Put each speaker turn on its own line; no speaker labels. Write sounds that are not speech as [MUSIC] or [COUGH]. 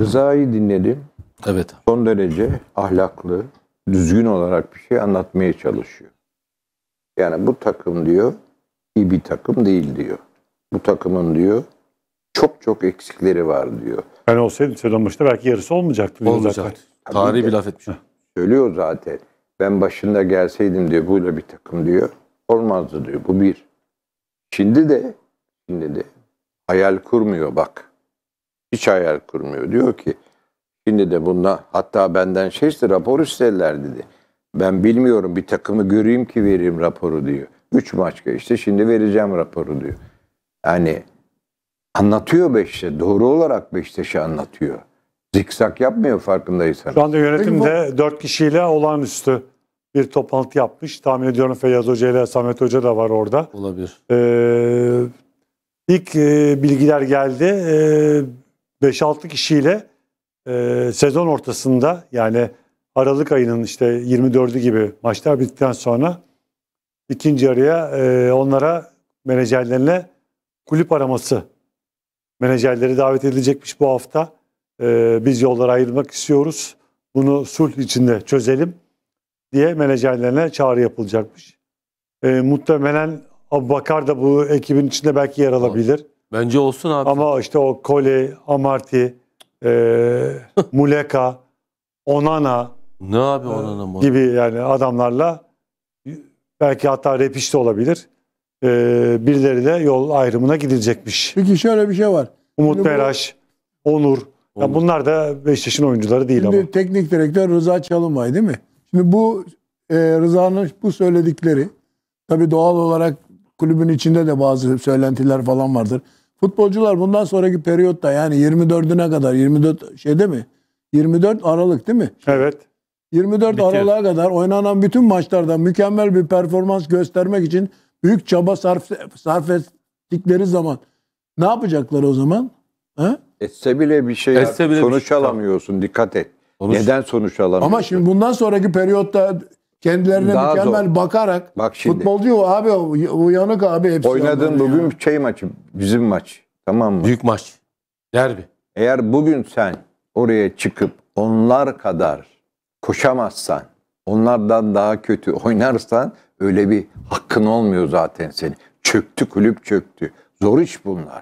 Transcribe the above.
Rıza'yı dinledim. Evet. Son derece ahlaklı, düzgün olarak bir şey anlatmaya çalışıyor. Yani bu takım diyor iyi bir takım değil diyor. Bu takımın diyor çok çok eksikleri var diyor. Ben yani olsaydım
sezon başında belki yarısı olmayacaktı. Olmayacaktı. Tarihi bir laf etmiş.
Söylüyor zaten. Ben başında gelseydim diyor böyle bir takım diyor. Olmazdı diyor. Bu bir. Şimdi de şimdi de hayal kurmuyor bak. Hiç hayal kurmuyor. Diyor ki şimdi de bundan hatta benden şeyse rapor isterler dedi. Ben bilmiyorum bir takımı göreyim ki vereyim raporu diyor. Üç maç geçti şimdi vereceğim raporu diyor. Yani anlatıyor Beşiktaş'ı. Doğru olarak Beşiktaş'ı anlatıyor. Zikzak yapmıyor farkındaysan. Şu anda
yönetimde bu... 4 kişiyle olağanüstü bir toplantı yapmış. Tahmin ediyorum Feyyaz Hoca ile Samet Hoca da var orada. Olabilir. Ee, ilk e, bilgiler geldi. Ee, 5-6 kişiyle e, sezon ortasında yani Aralık ayının işte 24'ü gibi maçlar bittikten sonra ikinci araya e, onlara menajerlerine kulüp araması menajerleri davet edilecekmiş bu hafta. E, biz yollara ayırmak istiyoruz. Bunu sulh içinde çözelim diye menajerlerine çağrı yapılacakmış. E, muhtemelen Abubakar da bu ekibin içinde belki yer alabilir. Tamam. Bence olsun abi. Ama işte o Kole, Amarty, e, [LAUGHS] Muleka, Onana ne abi e, Onana mı? gibi yani adamlarla belki hatta repiş de olabilir. E, birileri de yol ayrımına gidilecekmiş. Peki şöyle bir şey var. Umut Şimdi Onur. Ya bunlar da Beşiktaş'ın oyuncuları değil Şimdi ama. Teknik direktör Rıza Çalınbay değil mi? Şimdi bu
e, Rıza'nın bu söyledikleri tabii doğal olarak kulübün içinde de bazı söylentiler falan vardır. Futbolcular bundan sonraki periyotta yani 24'üne kadar 24 şeyde mi? 24 Aralık değil mi? Evet. 24 Bitiyor. Aralık'a kadar oynanan bütün maçlarda mükemmel bir performans göstermek için büyük çaba sarf, sarf ettikleri zaman ne yapacaklar o zaman? He?
Etse bile bir şey bile sonuç bir şey. alamıyorsun dikkat et. Sonuç. Neden sonuç alamıyorsun?
Ama şimdi bundan sonraki periyotta Kendilerine Daha mükemmel zor. bakarak Bak şimdi, futbolcu abi uyanık abi hepsi. Oynadığın bugün
ya. şey maçı bizim maç tamam mı? Büyük maç. Derbi. Eğer bugün sen oraya çıkıp onlar kadar koşamazsan, onlardan daha kötü oynarsan öyle bir hakkın olmuyor zaten senin. Çöktü kulüp çöktü. Zor iş bunlar.